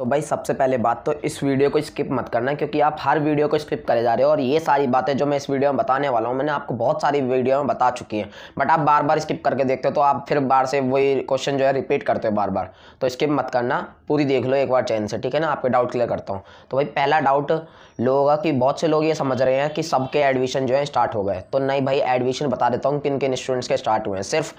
तो भाई सबसे पहले बात तो इस वीडियो को स्किप मत करना क्योंकि आप हर वीडियो को स्किप करे जा रहे हो और ये सारी बातें जो मैं इस वीडियो में बताने वाला हूँ मैंने आपको बहुत सारी वीडियो में बता चुकी हैं बट आप बार बार स्किप करके देखते हो तो आप फिर बार से वही क्वेश्चन जो है रिपीट करते हो बार बार तो स्किप मत करना पूरी देख लो एक बार चैन से ठीक है ना आपके डाउट क्लियर करता हूँ तो भाई पहला डाउट लोगों का कि बहुत से लोग ये समझ रहे हैं कि सबके एडमिशन जो है स्टार्ट हो गए तो नहीं भाई एडमिशन बता देता हूँ किन किन स्टूडेंट्स के स्टार्ट हुए हैं सिर्फ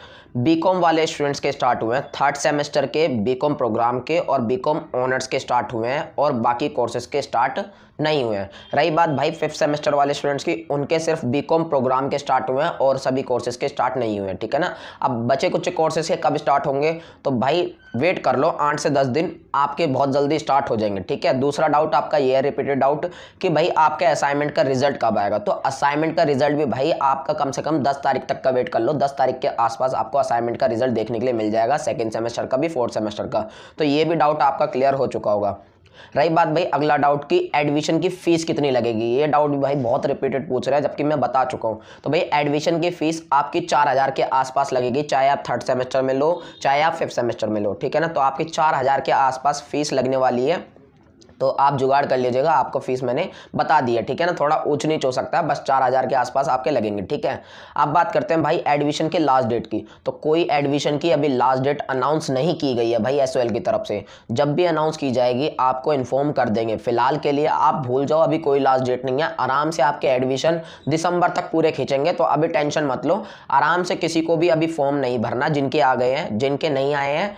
बी वाले स्टूडेंट्स के स्टार्ट हुए हैं थर्ड सेमेस्टर के बी प्रोग्राम के और बी ऑनर्स के स्टार्ट हुए हैं और बाकी कोर्सेज के स्टार्ट नहीं हुए हैं रही बात भाई फिफ्थ सेमेस्टर वाले स्टूडेंट्स की उनके सिर्फ बीकॉम प्रोग्राम के स्टार्ट हुए हैं और सभी कोर्सेज के स्टार्ट नहीं हुए हैं ठीक है ना अब बचे कुछ कोर्सेज के कब स्टार्ट होंगे तो भाई वेट कर लो आठ से दस दिन आपके बहुत जल्दी स्टार्ट हो जाएंगे ठीक है दूसरा डाउट आपका ये है रिपीटेड डाउट कि भाई आपके असाइनमेंट का रिजल्ट कब आएगा तो असाइनमेंट का रिजल्ट भी भाई आपका कम से कम दस तारीख तक का वेट कर लो दस तारीख के आसपास आपको असाइनमेंट का रिजल्ट देखने के लिए मिल जाएगा सेकेंड सेमेस्टर का भी फोर्थ सेमेस्टर का तो ये भी डाउट आपका क्लियर हो चुका होगा रही बात भाई अगला डाउट की एडमिशन की फ़ीस कितनी लगेगी ये डाउट भाई बहुत रिपीटेड पूछ रहा है जबकि मैं बता चुका हूँ तो भाई एडमिशन की फ़ीस आपकी चार हज़ार के आसपास लगेगी चाहे आप थर्ड सेमेस्टर में लो चाहे आप फिफ्थ सेमेस्टर में लो ठीक है ना तो आपकी चार हज़ार के आसपास फ़ीस लगने वाली है तो आप जुगाड़ कर लीजिएगा आपको फीस मैंने बता दी है ठीक है ना थोड़ा ऊँच नीच हो सकता है बस चार हज़ार के आसपास आपके लगेंगे ठीक है अब बात करते हैं भाई एडमिशन के लास्ट डेट की तो कोई एडमिशन की अभी लास्ट डेट अनाउंस नहीं की गई है भाई एस की तरफ से जब भी अनाउंस की जाएगी आपको इन्फॉर्म कर देंगे फिलहाल के लिए आप भूल जाओ अभी कोई लास्ट डेट नहीं है आराम से आपके एडमिशन दिसंबर तक पूरे खींचेंगे तो अभी टेंशन मत लो आराम से किसी को भी अभी फॉर्म नहीं भरना जिनके आ गए हैं जिनके नहीं आए हैं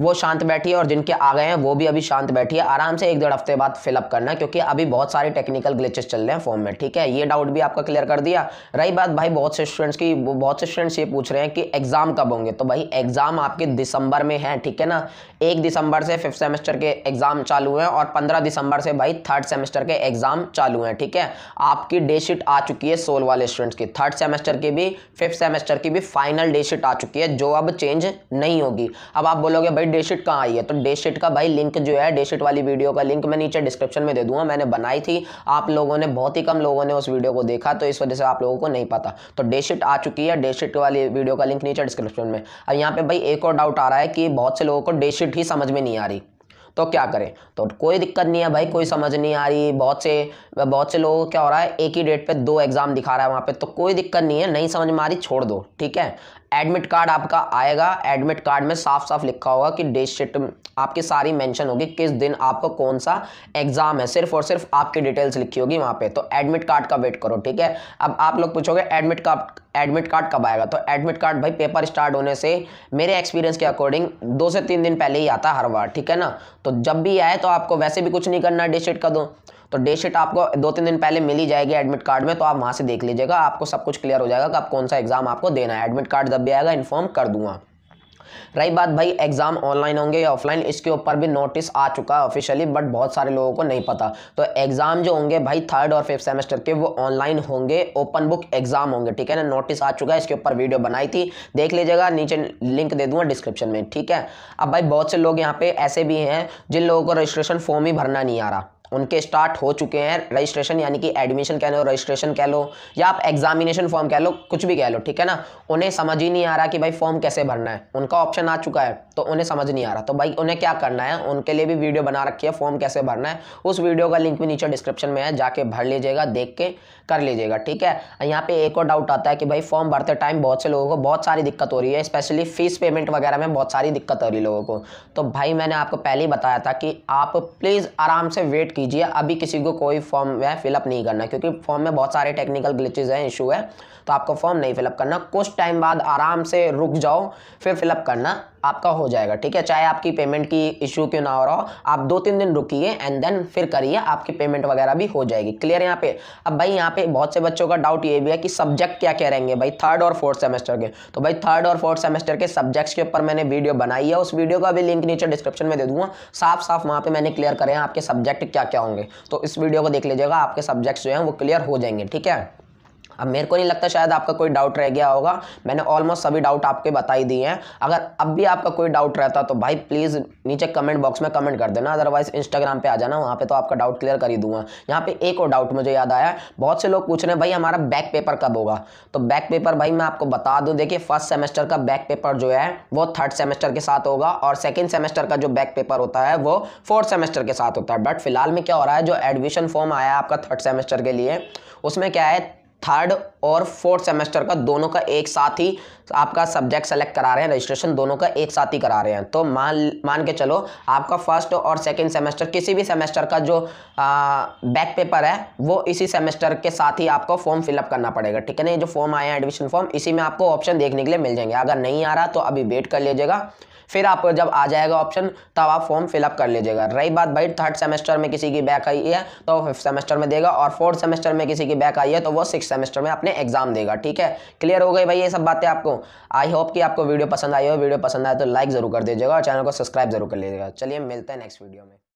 वो शांत बैठी है और जिनके आ गए हैं वो भी अभी शांत बैठी है आराम से एक डेढ़ हफ्ते बाद फिलअप करना क्योंकि अभी बहुत सारे टेक्निकल ग्लिचेस चल रहे हैं फॉर्म में ठीक है ये डाउट भी आपका क्लियर कर दिया रही बात भाई बहुत से स्टूडेंट्स की बहुत से स्टूडेंट्स ये पूछ रहे हैं कि एग्ज़ाम कब होंगे तो भाई एग्ज़ाम आपके दिसंबर में है ठीक है ना एक दिसंबर से फिफ्थ सेमेस्टर के एग्ज़ाम चालू हैं और पंद्रह दिसंबर से भाई थर्ड सेमेस्टर के एग्ज़ाम चालू हैं ठीक है आपकी डे शीट आ चुकी है सोल वाले स्टूडेंट्स की थर्ड सेमेस्टर की भी फिफ्थ सेमेस्टर की भी फाइनल डे शीट आ चुकी है जो अब चेंज नहीं होगी अब आप बोलोगे भाई भाई डेशिट कहाँ आई है तो डेशिट का भाई लिंक जो है डेशिट वाली वीडियो का लिंक मैं नीचे डिस्क्रिप्शन में दे दूंगा मैंने बनाई थी आप लोगों ने बहुत ही कम लोगों ने उस वीडियो को देखा तो इस वजह से आप लोगों को नहीं पता तो डेशिट आ चुकी है डेशिट वाली वीडियो का लिंक नीचे डिस्क्रिप्शन में अब यहाँ पर भाई एक और डाउट आ रहा है कि बहुत से लोगों को डेशिट ही समझ में नहीं आ रही तो क्या करें तो कोई दिक्कत नहीं है भाई कोई समझ नहीं आ रही बहुत से बहुत से लोगों क्या हो रहा है एक ही डेट पे दो एग्ज़ाम दिखा रहा है वहाँ पे तो कोई दिक्कत नहीं है नहीं समझ में आ रही छोड़ दो ठीक है एडमिट कार्ड आपका आएगा एडमिट कार्ड में साफ साफ लिखा होगा कि डेट शीट आपकी सारी मेंशन होगी किस दिन आपका कौन सा एग्ज़ाम है सिर्फ और सिर्फ आपकी डिटेल्स लिखी होगी वहां पे तो एडमिट कार्ड का वेट करो ठीक है अब आप लोग पूछोगे एडमिट कार्ड एडमिट कार्ड कब आएगा तो एडमिट कार्ड भाई पेपर स्टार्ट होने से मेरे एक्सपीरियंस के अकॉर्डिंग दो से तीन दिन पहले ही आता हर बार ठीक है ना तो जब भी आए तो आपको वैसे भी कुछ नहीं करना डेट शीट का दो तो। तो डेट शीट आपको दो तीन दिन पहले मिली जाएगी एडमिट कार्ड में तो आप वहाँ से देख लीजिएगा आपको सब कुछ क्लियर हो जाएगा कि आप कौन सा एग्ज़ाम आपको देना है एडमिट कार्ड जब भी आएगा इन्फॉर्म कर दूंगा रही बात भाई एग्ज़ाम ऑनलाइन होंगे या ऑफलाइन इसके ऊपर भी नोटिस आ चुका है ऑफिशियली बट बहुत सारे लोगों को नहीं पता तो एग्ज़ाम जो होंगे भाई थर्ड और फिफ्थ सेमेस्टर के वो ऑनलाइन होंगे ओपन बुक एग्ज़ाम होंगे ठीक है ना नोटिस आ चुका है इसके ऊपर वीडियो बनाई थी देख लीजिएगा नीचे लिंक दे दूँगा डिस्क्रिप्शन में ठीक है अब भाई बहुत से लोग यहाँ पे ऐसे भी हैं जिन लोगों को रजिस्ट्रेशन फॉर्म ही भरना नहीं आ रहा उनके स्टार्ट हो चुके हैं रजिस्ट्रेशन यानी कि एडमिशन कह लो रजिस्ट्रेशन कह लो या आप एग्जामिनेशन फॉर्म कह लो कुछ भी कह लो ठीक है ना उन्हें समझ ही नहीं आ रहा कि भाई फॉर्म कैसे भरना है उनका ऑप्शन आ चुका है तो उन्हें समझ नहीं आ रहा तो भाई उन्हें क्या करना है उनके लिए भी वीडियो बना रखी है फॉर्म कैसे भरना है उस वीडियो का लिंक भी नीचे डिस्क्रिप्शन में है जाके भर लीजिएगा देख के कर लीजिएगा ठीक है यहाँ पे एक और डाउट आता है कि भाई फॉर्म भरते टाइम बहुत से लोगों को बहुत सारी दिक्कत हो रही है स्पेशली फीस पेमेंट वगैरह में बहुत सारी दिक्कत हो रही है लोगों को तो भाई मैंने आपको पहले ही बताया था कि आप प्लीज़ आराम से वेट कीजिए अभी किसी को कोई फॉर्म है फिलअप नहीं करना क्योंकि फॉर्म में बहुत सारे टेक्निकल ग्लिचेज हैं इशू है तो आपको फॉर्म नहीं फिलअप करना कुछ टाइम बाद आराम से रुक जाओ फिर फिलअप करना आपका हो जाएगा ठीक है चाहे आपकी पेमेंट की इशू क्यों ना हो रहा हो आप दो तीन दिन रुकिए एंड देन फिर करिए आपकी पेमेंट वगैरह भी हो जाएगी क्लियर यहाँ पे अब भाई यहाँ पे बहुत से बच्चों का डाउट ये भी है कि सब्जेक्ट क्या क्या रहेंगे भाई थर्ड और फोर्थ सेमेस्टर के तो भाई थर्ड और फोर्थ सेमेस्टर के सब्जेक्ट्स के ऊपर मैंने वीडियो बनाई है उस वीडियो का भी लिंक नीचे डिस्क्रिप्शन में दे दूंगा साफ साफ वहाँ पर मैंने क्लियर करें आपके सब्जेक्ट क्या क्या होंगे तो इस वीडियो को देख लीजिएगा आपके सब्जेक्ट्स जो हैं वो क्लियर हो जाएंगे ठीक है अब मेरे को नहीं लगता शायद आपका कोई डाउट रह गया होगा मैंने ऑलमोस्ट सभी डाउट आपके बताई दिए हैं अगर अब भी आपका कोई डाउट रहता तो भाई प्लीज़ नीचे कमेंट बॉक्स में कमेंट कर देना अदरवाइज इंस्टाग्राम पे आ जाना वहाँ पे तो आपका डाउट क्लियर कर ही दूंगा यहाँ पे एक और डाउट मुझे याद आया बहुत से लोग पूछ रहे हैं भाई हमारा बैक पेपर कब होगा तो बैक पेपर भाई मैं आपको बता दूँ देखिए फर्स्ट सेमेस्टर का बैक पेपर जो है वो थर्ड सेमेस्टर के साथ होगा और सेकेंड सेमेस्टर का जो बैक पेपर होता है वो फोर्थ सेमेस्टर के साथ होता है बट फिलहाल में क्या हो रहा है जो एडमिशन फॉर्म आया है आपका थर्ड सेमेस्टर के लिए उसमें क्या है थर्ड और फोर्थ सेमेस्टर का दोनों का एक साथ ही आपका सब्जेक्ट सेलेक्ट करा रहे हैं रजिस्ट्रेशन दोनों का एक साथ ही करा रहे हैं तो मान मान के चलो आपका फर्स्ट और सेकंड सेमेस्टर किसी भी सेमेस्टर का जो आ, बैक पेपर है वो इसी सेमेस्टर के साथ ही आपको फॉर्म फिलअप करना पड़ेगा ठीक है ना ये जो फॉर्म आया है एडमिशन फॉर्म इसी में आपको ऑप्शन देखने के लिए मिल जाएंगे अगर नहीं आ रहा तो अभी वेट कर लीजिएगा फिर आप जब आ जाएगा ऑप्शन तब आप फॉर्म फिलअप कर लीजिएगा रही बात भाई थर्ड सेमेस्टर में किसी की बैक आई है तो फिफ्थ सेमेस्टर में देगा और फोर्थ सेमेस्टर में किसी की बैक आई है तो वो सिक्स सेमेस्टर तो में अपने एग्जाम देगा ठीक है क्लियर हो गई भाई ये सब बातें आपको आई होप कि आपको वीडियो पसंद आई हो वीडियो पसंद आए तो लाइक जरूर कर दीजिएगा और चैनल को सब्सक्राइब जरूर कर लीजिएगा चलिए मिलते हैं नेक्स्ट वीडियो में